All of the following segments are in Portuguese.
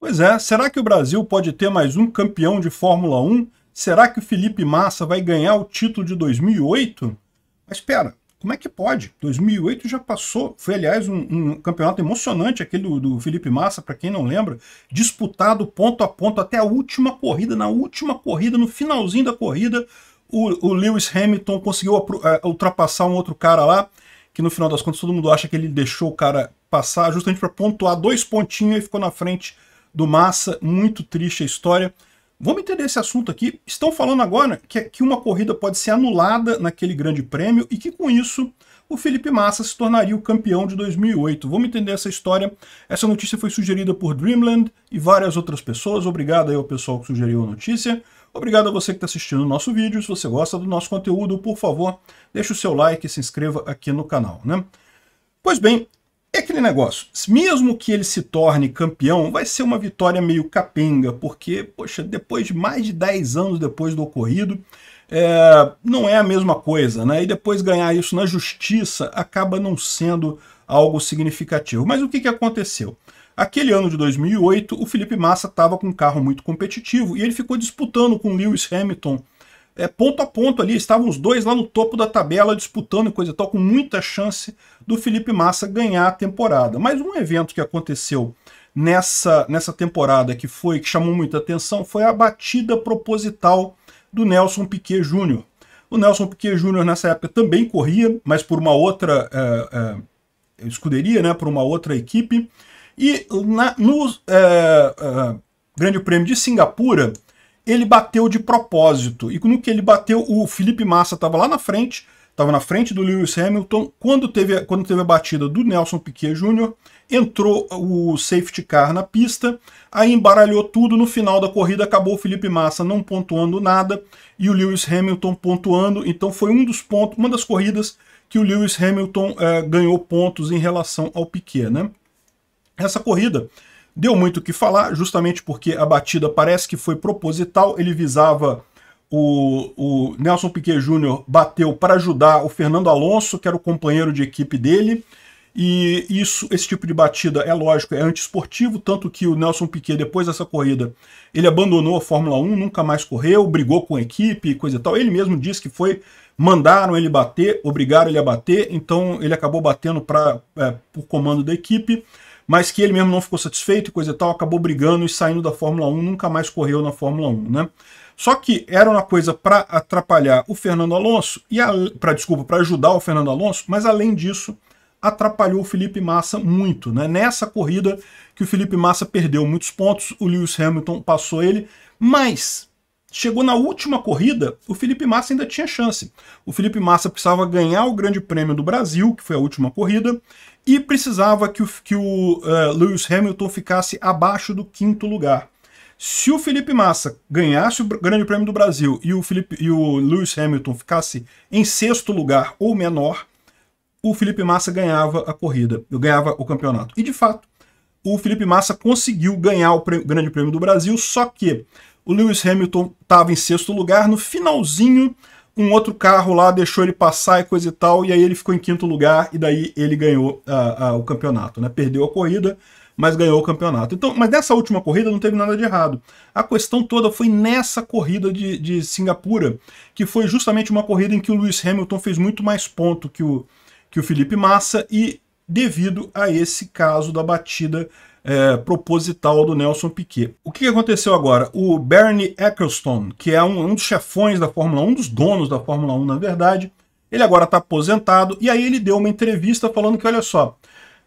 Pois é, será que o Brasil pode ter mais um campeão de Fórmula 1? Será que o Felipe Massa vai ganhar o título de 2008? Mas espera, como é que pode? 2008 já passou, foi aliás um, um campeonato emocionante aquele do, do Felipe Massa, para quem não lembra, disputado ponto a ponto até a última corrida, na última corrida, no finalzinho da corrida, o, o Lewis Hamilton conseguiu é, ultrapassar um outro cara lá, que no final das contas todo mundo acha que ele deixou o cara passar justamente para pontuar dois pontinhos e ficou na frente do Massa, muito triste a história. Vamos entender esse assunto aqui. Estão falando agora que, é, que uma corrida pode ser anulada naquele grande prêmio e que com isso o Felipe Massa se tornaria o campeão de 2008. Vamos entender essa história. Essa notícia foi sugerida por Dreamland e várias outras pessoas. Obrigado aí ao pessoal que sugeriu a notícia. Obrigado a você que está assistindo o nosso vídeo. Se você gosta do nosso conteúdo, por favor, deixe o seu like e se inscreva aqui no canal. Né? Pois bem, é aquele negócio, mesmo que ele se torne campeão, vai ser uma vitória meio capenga, porque, poxa, depois de mais de 10 anos depois do ocorrido, é, não é a mesma coisa, né? E depois ganhar isso na justiça acaba não sendo algo significativo. Mas o que, que aconteceu? Aquele ano de 2008, o Felipe Massa estava com um carro muito competitivo e ele ficou disputando com Lewis Hamilton é, ponto a ponto ali, estavam os dois lá no topo da tabela disputando coisa e tal, com muita chance do Felipe Massa ganhar a temporada. Mas um evento que aconteceu nessa, nessa temporada que foi que chamou muita atenção foi a batida proposital do Nelson Piquet Jr. O Nelson Piquet Jr. nessa época também corria, mas por uma outra é, é, escuderia, né, por uma outra equipe. E na, no é, é, Grande Prêmio de Singapura, ele bateu de propósito. E no que ele bateu, o Felipe Massa estava lá na frente, estava na frente do Lewis Hamilton. Quando teve, quando teve a batida do Nelson Piquet Jr., entrou o safety car na pista, aí embaralhou tudo. No final da corrida, acabou o Felipe Massa não pontuando nada e o Lewis Hamilton pontuando. Então foi um dos pontos, uma das corridas que o Lewis Hamilton eh, ganhou pontos em relação ao Piquet, né? Essa corrida Deu muito o que falar, justamente porque a batida parece que foi proposital, ele visava o, o, Nelson Piquet Jr. bateu para ajudar o Fernando Alonso, que era o companheiro de equipe dele. E isso, esse tipo de batida é lógico, é antiesportivo, tanto que o Nelson Piquet, depois dessa corrida, ele abandonou a Fórmula 1, nunca mais correu, brigou com a equipe e coisa e tal. Ele mesmo disse que foi, mandaram ele bater, obrigaram ele a bater, então ele acabou batendo pra, é, por comando da equipe mas que ele mesmo não ficou satisfeito e coisa e tal, acabou brigando e saindo da Fórmula 1, nunca mais correu na Fórmula 1, né? Só que era uma coisa para atrapalhar o Fernando Alonso e para desculpa, para ajudar o Fernando Alonso, mas além disso, atrapalhou o Felipe Massa muito, né? Nessa corrida que o Felipe Massa perdeu muitos pontos, o Lewis Hamilton passou ele, mas Chegou na última corrida, o Felipe Massa ainda tinha chance. O Felipe Massa precisava ganhar o Grande Prêmio do Brasil, que foi a última corrida, e precisava que o, que o uh, Lewis Hamilton ficasse abaixo do quinto lugar. Se o Felipe Massa ganhasse o Grande Prêmio do Brasil e o, Felipe, e o Lewis Hamilton ficasse em sexto lugar ou menor, o Felipe Massa ganhava a corrida, ganhava o campeonato. E de fato, o Felipe Massa conseguiu ganhar o Grande Prêmio do Brasil, só que o Lewis Hamilton estava em sexto lugar. No finalzinho, um outro carro lá deixou ele passar e coisa e tal. E aí ele ficou em quinto lugar. E daí ele ganhou o campeonato. Né? Perdeu a corrida, mas ganhou o campeonato. Então, mas nessa última corrida não teve nada de errado. A questão toda foi nessa corrida de, de Singapura, que foi justamente uma corrida em que o Lewis Hamilton fez muito mais ponto que o, que o Felipe Massa e devido a esse caso da batida é, proposital do Nelson Piquet. O que aconteceu agora? O Bernie Ecclestone, que é um, um dos chefões da Fórmula 1, um dos donos da Fórmula 1, na verdade, ele agora está aposentado, e aí ele deu uma entrevista falando que, olha só,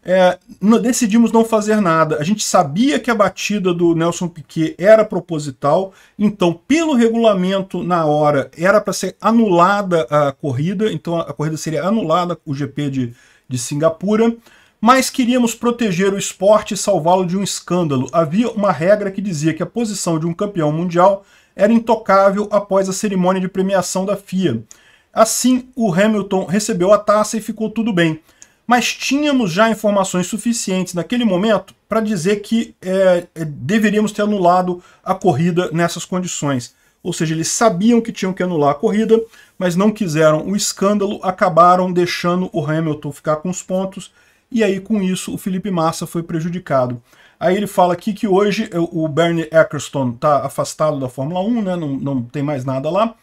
é, decidimos não fazer nada. A gente sabia que a batida do Nelson Piquet era proposital, então, pelo regulamento, na hora, era para ser anulada a corrida, então a corrida seria anulada, o GP de, de Singapura, mas queríamos proteger o esporte e salvá-lo de um escândalo. Havia uma regra que dizia que a posição de um campeão mundial era intocável após a cerimônia de premiação da FIA. Assim, o Hamilton recebeu a taça e ficou tudo bem. Mas tínhamos já informações suficientes naquele momento para dizer que é, deveríamos ter anulado a corrida nessas condições ou seja, eles sabiam que tinham que anular a corrida, mas não quiseram o escândalo, acabaram deixando o Hamilton ficar com os pontos, e aí com isso o Felipe Massa foi prejudicado. Aí ele fala aqui que hoje eh, o Bernie Eccleston está afastado da Fórmula 1, né, não, não tem mais nada lá,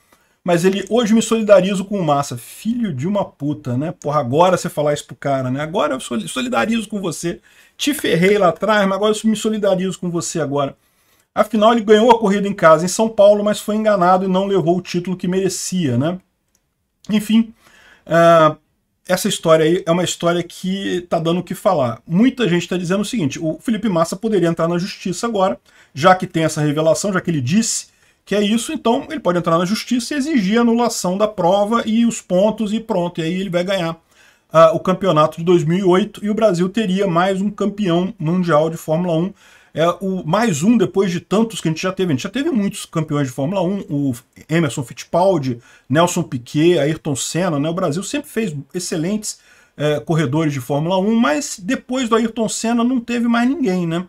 mas ele hoje me solidarizo com o Massa. Filho de uma puta, né? Porra, agora você falar isso pro cara, né? Agora eu solidarizo com você. Te ferrei lá atrás, mas agora eu me solidarizo com você agora. Afinal, ele ganhou a corrida em casa em São Paulo, mas foi enganado e não levou o título que merecia, né? Enfim, uh, essa história aí é uma história que tá dando o que falar. Muita gente está dizendo o seguinte: o Felipe Massa poderia entrar na justiça agora, já que tem essa revelação, já que ele disse que é isso, então ele pode entrar na justiça e exigir a anulação da prova e os pontos e pronto, e aí ele vai ganhar uh, o campeonato de 2008 e o Brasil teria mais um campeão mundial de Fórmula 1 é o mais um depois de tantos que a gente já teve. A gente já teve muitos campeões de Fórmula 1, o Emerson Fittipaldi, Nelson Piquet, Ayrton Senna, né? O Brasil sempre fez excelentes é, corredores de Fórmula 1, mas depois do Ayrton Senna não teve mais ninguém, né?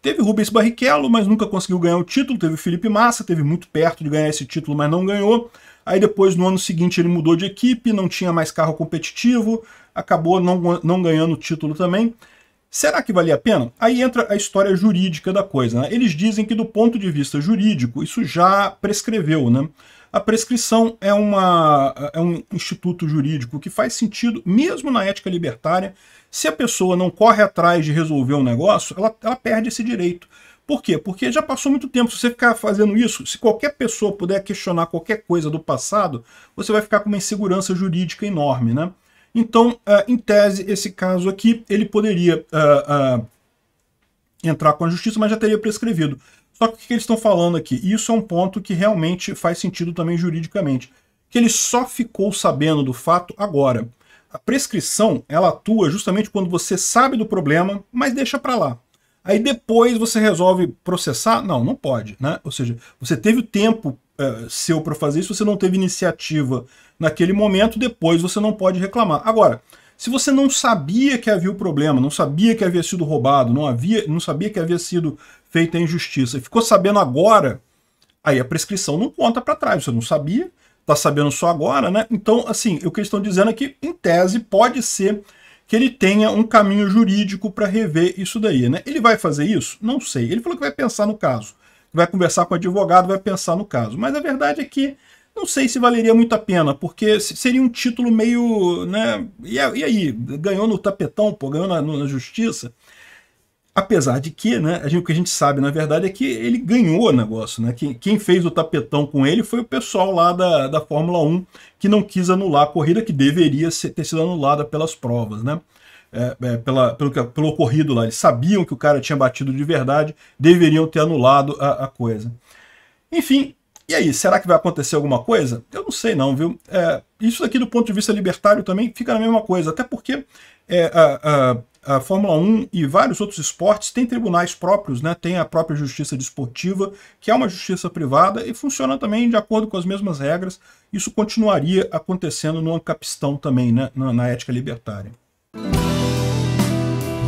Teve Rubens Barrichello, mas nunca conseguiu ganhar o título. Teve Felipe Massa, teve muito perto de ganhar esse título, mas não ganhou. Aí depois, no ano seguinte, ele mudou de equipe, não tinha mais carro competitivo, acabou não, não ganhando o título também. Será que valia a pena? Aí entra a história jurídica da coisa. Né? Eles dizem que, do ponto de vista jurídico, isso já prescreveu. Né? A prescrição é, uma, é um instituto jurídico que faz sentido, mesmo na ética libertária. Se a pessoa não corre atrás de resolver o um negócio, ela, ela perde esse direito. Por quê? Porque já passou muito tempo. Se você ficar fazendo isso, se qualquer pessoa puder questionar qualquer coisa do passado, você vai ficar com uma insegurança jurídica enorme, né? Então, é, em tese, esse caso aqui, ele poderia é, é, entrar com a justiça, mas já teria prescrevido. Só que o que eles estão falando aqui? E isso é um ponto que realmente faz sentido também juridicamente. Que ele só ficou sabendo do fato agora. A prescrição, ela atua justamente quando você sabe do problema, mas deixa para lá. Aí depois você resolve processar? Não, não pode, né? Ou seja, você teve o tempo é, seu para fazer isso, você não teve iniciativa naquele momento, depois você não pode reclamar. Agora, se você não sabia que havia o problema, não sabia que havia sido roubado, não, havia, não sabia que havia sido feita a injustiça e ficou sabendo agora, aí a prescrição não conta para trás, você não sabia, está sabendo só agora, né? Então, assim, o que eles estão dizendo é que, em tese, pode ser que ele tenha um caminho jurídico para rever isso daí, né? Ele vai fazer isso? Não sei. Ele falou que vai pensar no caso vai conversar com o advogado, vai pensar no caso. Mas a verdade é que não sei se valeria muito a pena, porque seria um título meio. Né, e, aí? Ganhou no tapetão, pô, ganhou na, na justiça. Apesar de que, né, a gente, o que a gente sabe, na verdade, é que ele ganhou o negócio. Né? Quem, quem fez o tapetão com ele foi o pessoal lá da, da Fórmula 1 que não quis anular a corrida, que deveria ser, ter sido anulada pelas provas. Né? é, é, pela, pelo, pelo ocorrido lá. Eles sabiam que o cara tinha batido de verdade, deveriam ter anulado a, a coisa. Enfim, e aí, será que vai acontecer alguma coisa? Eu não sei não, viu? É, isso aqui do ponto de vista libertário também fica na mesma coisa, até porque é, a, a, a, Fórmula 1 e vários outros esportes têm tribunais próprios, né? tem a própria justiça desportiva, que é uma justiça privada e funciona também de acordo com as mesmas regras. Isso continuaria acontecendo no Ancapistão também, né? na, na ética libertária.